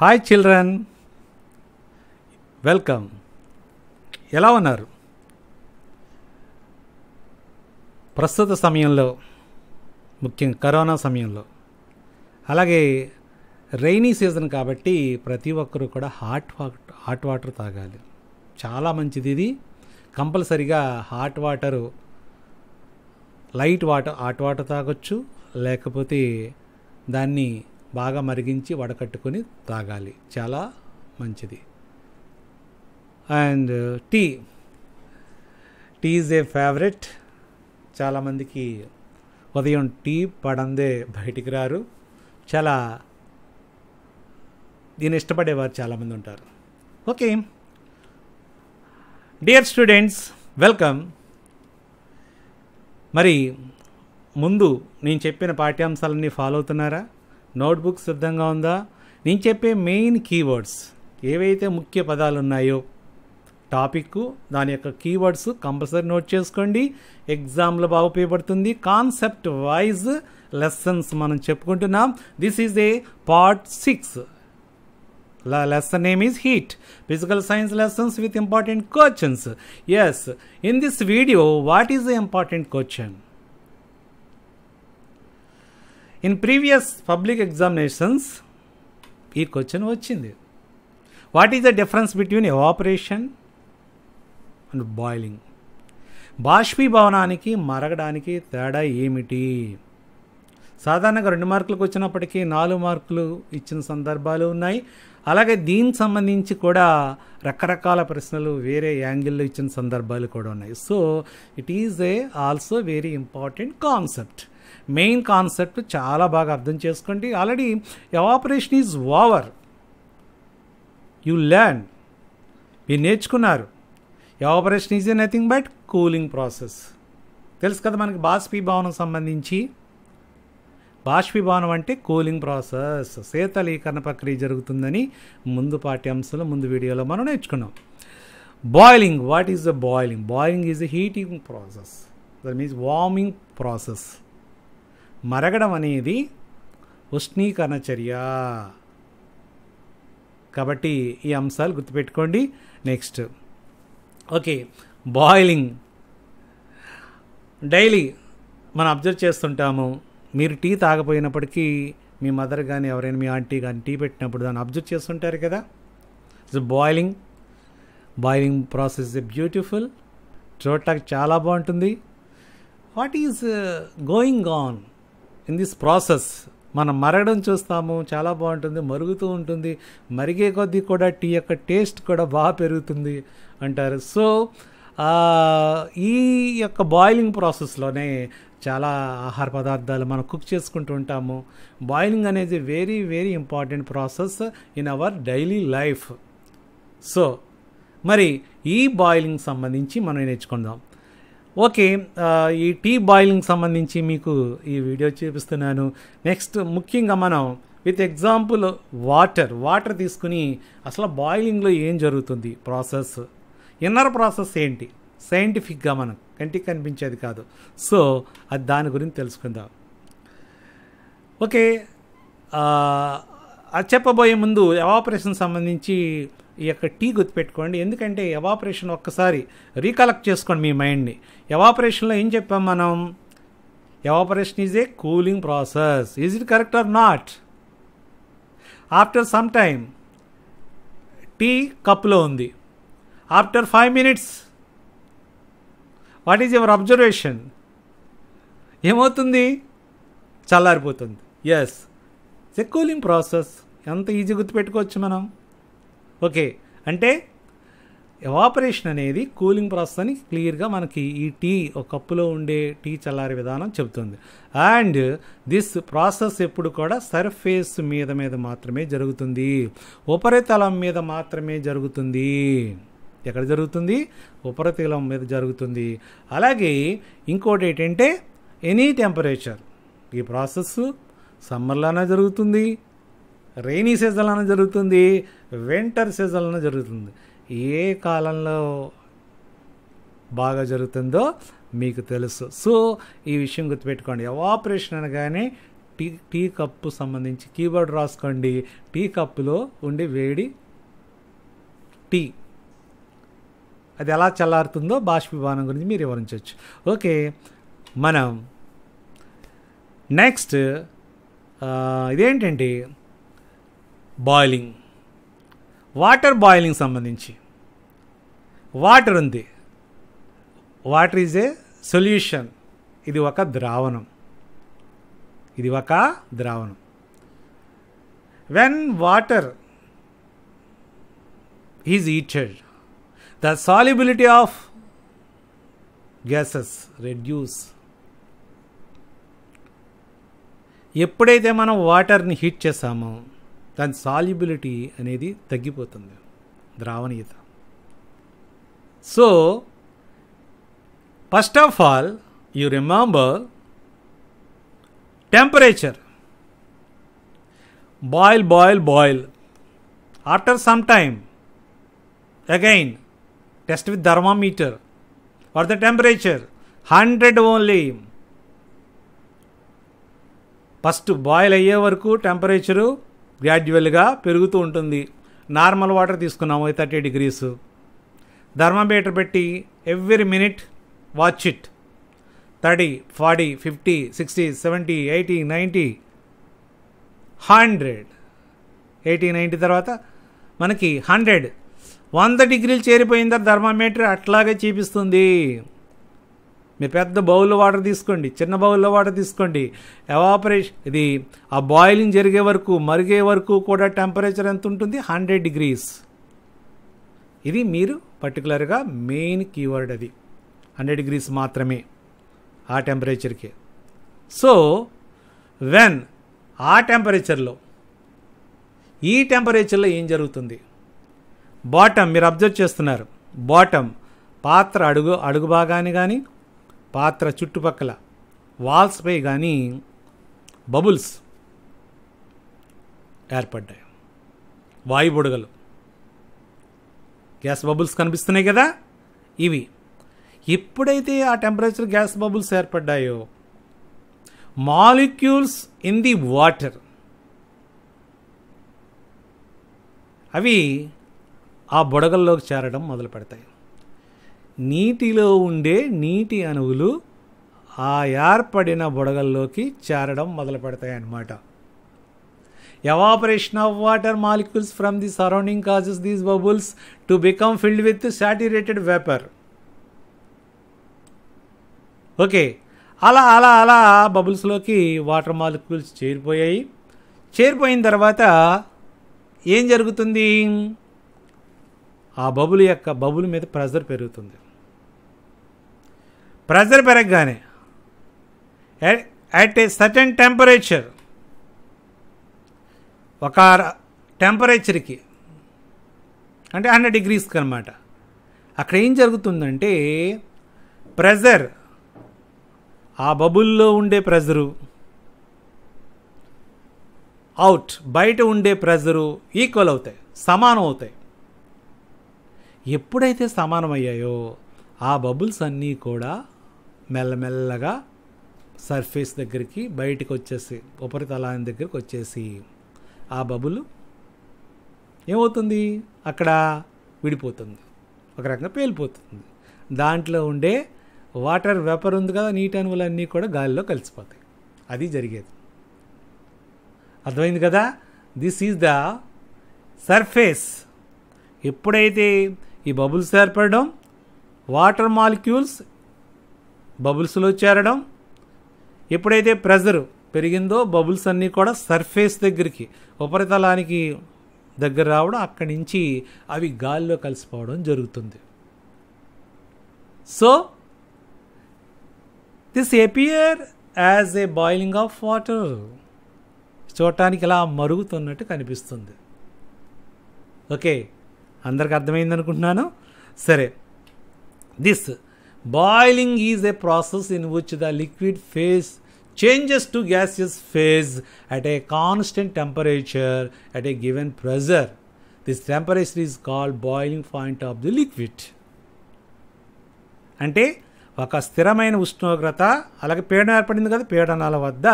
Hi children welcome ఎలా ఉన్నారు ప్రస్తుత సమయంలో ముఖ్యంగా కరోనా సమయంలో అలాగే రెయినీ సీజన్ కాబట్టి ప్రతి ఒక్కరూ కూడా హాట్ వాటర్ హాట్ వాటర్ తాగాలి చాలా మంచిది ఇది కంపల్సరిగా hot water light water hot water తాగొచ్చు లేకపోతే దాన్ని బాగా మరిగించి వడకట్టుకొని తాగాలి చాలా మంచిది and tea tea is a favourite చాలామందికి ఉదయం టీ పడందే బయటికి రారు చాలా దీన్ని ఇష్టపడేవారు చాలామంది ఉంటారు ఓకే డియర్ స్టూడెంట్స్ వెల్కమ్ మరి ముందు నేను చెప్పిన పాఠ్యాంశాలన్నీ ఫాలో అవుతున్నారా నోట్బుక్ సిద్ధంగా ఉందా నేను చెప్పే మెయిన్ కీవర్డ్స్ ఏవైతే ముఖ్య పదాలు ఉన్నాయో టాపిక్ దాని యొక్క కీవర్డ్స్ కంపల్సరీ నోట్ చేసుకోండి ఎగ్జామ్లో బాగా ఉపయోగపడుతుంది కాన్సెప్ట్ వైజ్ లెసన్స్ మనం చెప్పుకుంటున్నాం this is a part six lesson name is heat physical science lessons with important questions yes in this video what is a important question in previous public examinations ఈ question వచ్చింది what is the difference between evaporation and boiling బాష్పీభవనానికి మరగడానికి తేడా ఏమిటి సాధారణంగా రెండు మార్కులకు వచ్చినప్పటికీ నాలుగు మార్కులు ఇచ్చిన సందర్భాలు ఉన్నాయి అలాగే దీనికి సంబంధించి కూడా రకరకాల ప్రశ్నలు వేరే యాంగిల్లో ఇచ్చిన సందర్భాలు కూడా ఉన్నాయి so it is a also very important concept main concept చాలా బాగా అర్థం చేసుకోండి already evaporation is over you learn మీరు నేర్చుకున్నారు evaporation is nothing but cooling process తెలుసు కదా మనకి బాష్పీభవనం సంబంధించి బాష్పీభవనం అంటే కూలింగ్ ప్రాసెస్ శీతలీకరణ ప్రక్రియ జరుగుతుందని ముందు పాఠ్యాంశంలో ముందు వీడియోలో మనం నేర్చుకున్నాం boiling what is the boiling boiling is the heating process that means warming process మరగడం అనేది ఉష్ణీకరణ చర్య కాబట్టి ఈ అంశాలు గుర్తుపెట్టుకోండి నెక్స్ట్ ఓకే బాయిలింగ్ డైలీ మనం అబ్జర్వ్ చేస్తుంటాము మీరు టీ తాగపోయినప్పటికీ మీ మదర్ కానీ ఎవరైనా మీ ఆంటీ కానీ టీ పెట్టినప్పుడు దాన్ని అబ్జర్వ్ చేస్తుంటారు కదా it's boiling boiling process is beautiful చూడటానికి చాలా బాగుంటుంది what is going on in this process మనం మరగడం చూస్తాము చాలా బాగుంటుంది మరుగుతూ ఉంటుంది మరిగే కొద్దీ కూడా టీ యొక్క టేస్ట్ కూడా బాగా పెరుగుతుంది అంటారు సో ఈ యొక్క బాయిలింగ్ ప్రాసెస్లోనే చాలా ఆహార పదార్థాలు మనం కుక్ చేసుకుంటూ ఉంటాము బాయిలింగ్ అనేది very very important process in our daily life so మరి ఈ బాయిలింగ్ సంబంధించి మనం నేర్చుకుందాం ఓకే ఈ టీ బాయిలింగ్ సంబంధించి మీకు ఈ వీడియో చూపిస్తున్నాను నెక్స్ట్ ముఖ్యంగా మనం విత్ ఎగ్జాంపుల్ వాటర్ వాటర్ తీసుకుని అసలు బాయిలింగ్లో ఏం జరుగుతుంది ప్రాసెస్ ఇన్నర్ ప్రాసెస్ ఏంటి సైంటిఫిక్గా మనం కంటికి కనిపించేది కాదు సో అది దాని గురించి తెలుసుకుందాం ఓకే అది చెప్పబోయే ముందు ఎవాపరేషన్ సంబంధించి ఈ యొక్క టీ గుర్తుపెట్టుకోండి ఎందుకంటే ఎవాపరేషన్ ఒక్కసారి రీకలెక్ట్ చేసుకోండి మీ మైండ్ని ఎవాపరేషన్లో ఏం చెప్పాం మనం evaporation is a cooling process is it correct or not after some time tea కప్లో ఉంది after five minutes what is your observation ఏమవుతుంది చల్లారిపోతుంది ఎస్ ఇట్స్ కూలింగ్ ప్రాసెస్ ఎంత ఈజీ గుర్తుపెట్టుకోవచ్చు మనం ఓకే అంటే ఎవాపరేషన్ అనేది కూలింగ్ ప్రాసెస్ అని క్లియర్గా మనకి ఈ టీ ఒక కప్పులో ఉండే టీ చల్లారే విధానం చెబుతుంది అండ్ దిస్ ప్రాసెస్ ఎప్పుడు కూడా సర్ఫేస్ మీద మీద మాత్రమే జరుగుతుంది ఉపరితలం మీద మాత్రమే జరుగుతుంది ఎక్కడ జరుగుతుంది ఉపరితలం మీద జరుగుతుంది అలాగే ఇంకోటి ఏంటంటే ఎనీ టెంపరేచర్ ఈ ప్రాసెస్ సమ్మర్లోనే జరుగుతుంది రెయినీ సీజన్లోనే జరుగుతుంది వింటర్ సీజన్లో జరుగుతుంది ఏ కాలంలో బాగా జరుగుతుందో మీకు తెలుసు సో ఈ విషయం గుర్తుపెట్టుకోండి ఎవాపరేషన్ అనగానే టీ టీ కప్పు సంబంధించి కీబోర్డ్ రాసుకోండి టీ కప్పులో ఉండి వేడి టీ అది ఎలా చల్లారుతుందో బాష్పీభవనం గురించి మీరు వివరించవచ్చు ఓకే మనం నెక్స్ట్ ఇదేంటంటే బాయిలింగ్ వాటర్ బాయిలింగ్ సంబంధించి వాటర్ ఉంది వాటర్ ఈజ్ ఏ సొల్యూషన్ ఇది ఒక ద్రావణం ఇది ఒక ద్రావణం when water is heated the solubility of gases reduce ఎప్పుడైతే మనం వాటర్ని హీట్ చేసామో దాని సాల్యుబిలిటీ అనేది తగ్గిపోతుంది ద్రావణీయత so first of all you remember temperature boil boil boil after some time again test with thermometer for the temperature hundred only first boil అయ్యే వరకు టెంపరేచరు గ్రాడ్యువల్గా పెరుగుతూ ఉంటుంది నార్మల్ వాటర్ తీసుకున్నాము థర్టీ డిగ్రీస్ థర్మామీటర్ పెట్టి every minute watch it thirty forty fifty sixty seventy eighty ninety hundred eighty ninety తర్వాత మనకి hundred వంద డిగ్రీలు చేరిపోయిందా థర్మామీటర్ అట్లాగే చూపిస్తుంది మీరు పెద్ద బౌల్లో వాటర్ తీసుకోండి చిన్న బౌల్లో వాటర్ తీసుకోండి ఎవాపరేషన్ ఇది ఆ బాయిలింగ్ జరిగే వరకు మరిగే వరకు కూడా టెంపరేచర్ ఎంత ఉంటుంది హండ్రెడ్ డిగ్రీస్ ఇది మీరు పర్టికులర్గా మెయిన్ కీవర్డ్ అది హండ్రెడ్ డిగ్రీస్ మాత్రమే ఆ టెంపరేచర్కి సో వెన్ ఆ టెంపరేచర్లో ఈ టెంపరేచర్లో ఏం జరుగుతుంది బాటమ్ మీరు అబ్జర్వ్ చేస్తున్నారు బాటమ్ పాత్ర అడుగు అడుగు భాగాన్ని కానీ పాత్ర చుట్టుపక్కల వాల్స్పై కానీ బబుల్స్ ఏర్పడ్డాయి వాయు బుడగలు గ్యాస్ బబుల్స్ కనిపిస్తున్నాయి కదా ఇవి ఎప్పుడైతే ఆ టెంపరేచర్ గ్యాస్ బబుల్స్ ఏర్పడ్డాయో మాలిక్యూల్స్ ఇన్ ది వాటర్ అవి ఆ బుడగల్లోకి చేరడం మొదలు పెడతాయి నీటిలో ఉండే నీటి అణువులు ఆ ఏర్పడిన బుడగల్లోకి చేరడం మొదలు పెడతాయి అన్నమాట evaporation of water molecules from the surrounding causes these bubbles to become filled with saturated vapour okay అలా అలా అలా బబుల్స్లోకి వాటర్ మాలిక్యూల్స్ చేరిపోయాయి చేరిపోయిన తర్వాత ఏం జరుగుతుంది ఆ బబుల్ యొక్క బబుల్ మీద ప్రెజర్ పెరుగుతుంది ప్రెజర్ పెరగగానే అట్ ఏ సర్టెన్ టెంపరేచర్ ఒక టెంపరేచర్కి అంటే హండ్రెడ్ డిగ్రీస్కి అనమాట అక్కడ ఏం జరుగుతుందంటే ప్రెజర్ ఆ బబుల్లో ఉండే ప్రెజరు అవుట్ బయట ఉండే ప్రెజరు ఈక్వల్ అవుతాయి సమానం అవుతాయి ఎప్పుడైతే సమానమయ్యాయో ఆ బబుల్స్ అన్నీ కూడా మెల్లమెల్లగా సర్ఫేస్ దగ్గరికి బయటకు వచ్చేసి ఉపరితలాన్ని దగ్గరికి వచ్చేసి ఆ బబులు ఏమవుతుంది అక్కడ విడిపోతుంది ఒక రకంగా పేలిపోతుంది దాంట్లో ఉండే వాటర్ వెపర్ ఉంది కదా నీటి అన్నీ కూడా గాలిలో కలిసిపోతాయి అది జరిగేది అర్థమైంది కదా దిస్ ఈజ్ ద సర్ఫేస్ ఎప్పుడైతే ఈ బబుల్స్ ఏర్పడడం వాటర్ మాలిక్యూల్స్ బబుల్స్లో చేరడం ఎప్పుడైతే ప్రెజర్ పెరిగిందో బబుల్స్ అన్నీ కూడా సర్ఫేస్ దగ్గరికి ఉపరితలానికి దగ్గర రావడం అక్కడి నుంచి అవి గాల్లో కలిసిపోవడం జరుగుతుంది so this appear as a boiling of water చూడటానికి ఇలా మరుగుతున్నట్టు కనిపిస్తుంది ఓకే అందరికి అర్థమైంది అనుకుంటున్నాను సరే this Boiling is a process in which the liquid phase changes to gaseous phase at a constant temperature at a given pressure. This temperature is called boiling point of the liquid. అంటే ఒక స్థిరమైన ఉష్ణోగ్రత అలాగే పీడనం ఏర్పడింది కదా పీడనాల వద్ద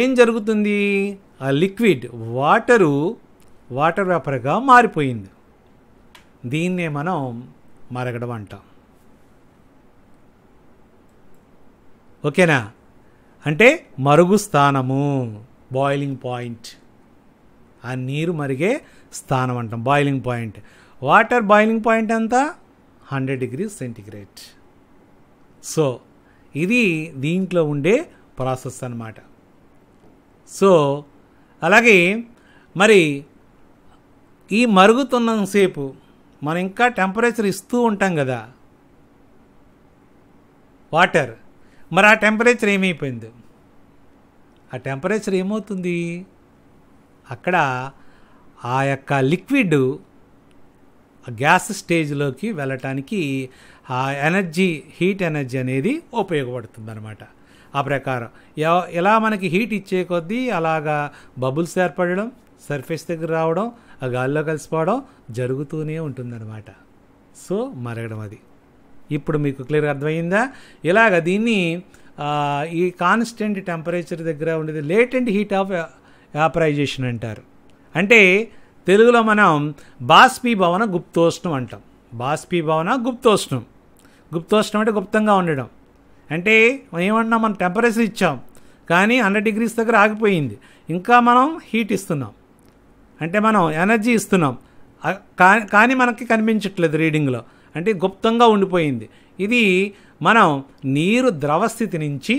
ఏం జరుగుతుంది ఆ లిక్విడ్ వాటరు వాటర్ వేపర్గా మారిపోయింది దీన్నే మనం మరగడం అంటాం ఓకేనా అంటే మరుగు స్థానము బాయిలింగ్ పాయింట్ ఆ నీరు మరిగే స్థానం అంటాం boiling point water boiling point ఎంత హండ్రెడ్ డిగ్రీ సెంటిగ్రేడ్ సో ఇది దీంట్లో ఉండే ప్రాసెస్ అనమాట సో అలాగే మరి ఈ మరుగుతున్నసేపు మనం ఇంకా టెంపరేచర్ ఇస్తూ ఉంటాం కదా వాటర్ మరి ఆ టెంపరేచర్ ఏమైపోయింది ఆ టెంపరేచర్ ఏమవుతుంది అక్కడ ఆ యొక్క లిక్విడ్ గ్యాస్ స్టేజ్లోకి వెళ్ళటానికి ఆ ఎనర్జీ హీట్ ఎనర్జీ అనేది ఉపయోగపడుతుంది అనమాట ఆ ప్రకారం ఎలా మనకి హీట్ ఇచ్చే కొద్దీ అలాగా బబుల్స్ ఏర్పడడం సర్ఫేస్ దగ్గర రావడం ఆ గాలిలో కలిసిపోవడం జరుగుతూనే ఉంటుందన్నమాట సో మరగడం అది ఇప్పుడు మీకు క్లియర్గా అర్థమైందా ఇలాగ దీన్ని ఈ కాన్స్టెంట్ టెంపరేచర్ దగ్గర ఉండేది లేటెంట్ హీట్ ఆఫ్ వ్యాపరైజేషన్ అంటారు అంటే తెలుగులో మనం బాష్పీభవన గుప్తోష్ణం అంటాం బాష్పీభవన గుప్తోష్ణం గుప్తోష్ణం అంటే గుప్తంగా ఉండడం అంటే ఏమన్నా మనం టెంపరేచర్ ఇచ్చాం కానీ హండ్రెడ్ డిగ్రీస్ దగ్గర ఆగిపోయింది ఇంకా మనం హీట్ ఇస్తున్నాం అంటే మనం ఎనర్జీ ఇస్తున్నాం కానీ మనకి కనిపించట్లేదు రీడింగ్లో అంటే గుప్తంగా ఉండిపోయింది ఇది మనం నీరు ద్రవస్థితి నుంచి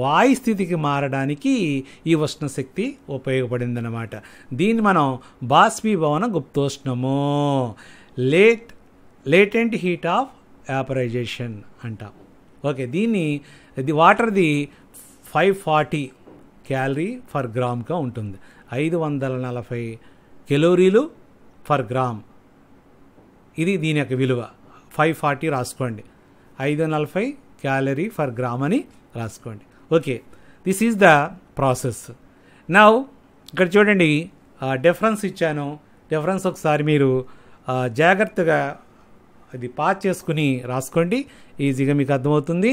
వాయు స్థితికి మారడానికి ఈ ఉష్ణశక్తి ఉపయోగపడిందన్నమాట దీన్ని మనం బాష్పీభవన గుప్తోష్ణము late latent heat of vaporization అంటాం ఓకే దీన్ని ది వాటర్ది ఫైవ్ ఫార్టీ క్యాలరీ ఫర్ గ్రామ్గా ఉంటుంది ఐదు వందల నలభై కెలోరీలు ఫర్ గ్రామ్ ఇది దీని యొక్క విలువ ఫైవ్ ఫార్టీ రాసుకోండి ఐదు నలభై క్యాలరీ ఫర్ గ్రామ్ అని రాసుకోండి okay this is the process నా ఇక్కడ చూడండి డిఫరెన్స్ ఇచ్చాను డిఫరెన్స్ ఒకసారి మీరు జాగ్రత్తగా అది పాస్ చేసుకుని రాసుకోండి ఈజీగా మీకు అర్థమవుతుంది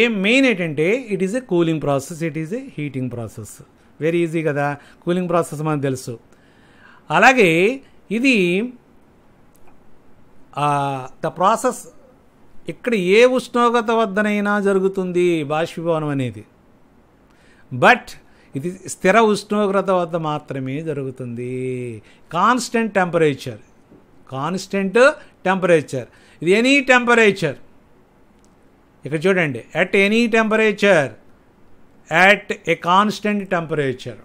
ఏ మెయిన్ ఏంటంటే it is a cooling process it is a heating process very easy కదా కూలింగ్ ప్రాసెస్ మనకు తెలుసు అలాగే ఇది ద ప్రాసెస్ ఇక్కడ ఏ ఉష్ణోగ్రత వద్దనైనా జరుగుతుంది బాష్పీభవనం అనేది బట్ ఇది స్థిర ఉష్ణోగ్రత వద్ద మాత్రమే జరుగుతుంది కాన్స్టెంట్ టెంపరేచర్ కాన్స్టెంట్ టెంపరేచర్ ఇది ఎనీ టెంపరేచర్ ఇక్కడ చూడండి at any temperature at a constant temperature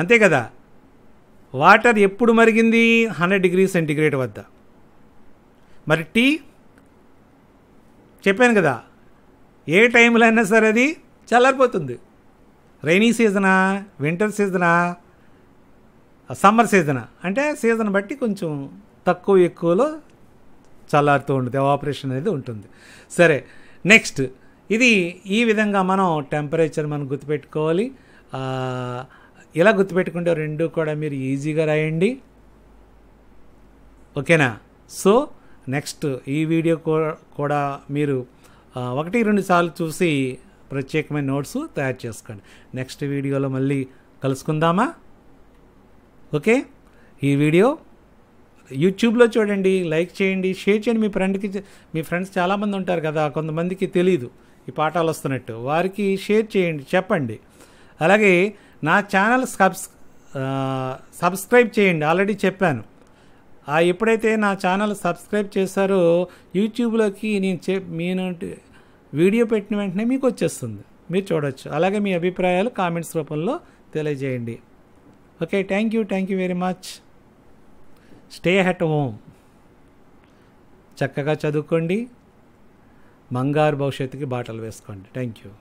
అంతే కదా వాటర్ ఎప్పుడు మరిగింది హండ్రెడ్ డిగ్రీ సెంటిగ్రేడ్ వద్ద మరి టీ చెప్పాను కదా ఏ టైంలో అయినా సరే అది చల్లారిపోతుంది రైనీ సీజనా వింటర్ సీజనా సమ్మర్ సీజనా అంటే సీజన్ బట్టి కొంచెం తక్కువ ఎక్కువలో చల్లారుతూ ఉంటుంది ఆపరేషన్ అనేది ఉంటుంది సరే నెక్స్ట్ ఇది ఈ విధంగా మనం టెంపరేచర్ మనం గుర్తుపెట్టుకోవాలి ఇలా గుర్తుపెట్టుకుంటే రెండు కూడా మీరు ఈజీగా రాయండి ఓకేనా సో నెక్స్ట్ ఈ వీడియో కూడా మీరు ఒకటి రెండు సార్లు చూసి ప్రత్యేకమైన నోట్స్ తయారు చేసుకోండి నెక్స్ట్ వీడియోలో మళ్ళీ కలుసుకుందామా ఓకే ఈ వీడియో యూట్యూబ్లో చూడండి లైక్ చేయండి షేర్ చేయండి మీ ఫ్రెండ్కి మీ ఫ్రెండ్స్ చాలామంది ఉంటారు కదా కొంతమందికి తెలియదు ఈ పాఠాలు వస్తున్నట్టు వారికి షేర్ చేయండి చెప్పండి అలాగే నా ఛానల్ సబ్స్ సబ్స్క్రైబ్ చేయండి ఆల్రెడీ చెప్పాను ఆ ఎప్పుడైతే నా ఛానల్ సబ్స్క్రైబ్ చేశారో యూట్యూబ్లోకి నేను చే నేను వీడియో పెట్టిన వెంటనే మీకు వచ్చేస్తుంది మీరు చూడొచ్చు అలాగే మీ అభిప్రాయాలు కామెంట్స్ రూపంలో తెలియజేయండి okay thank you thank you very much stay at home చక్కగా చదువుకోండి మంగారు భవిష్యత్తుకి బాటలు వేసుకోండి థ్యాంక్ యూ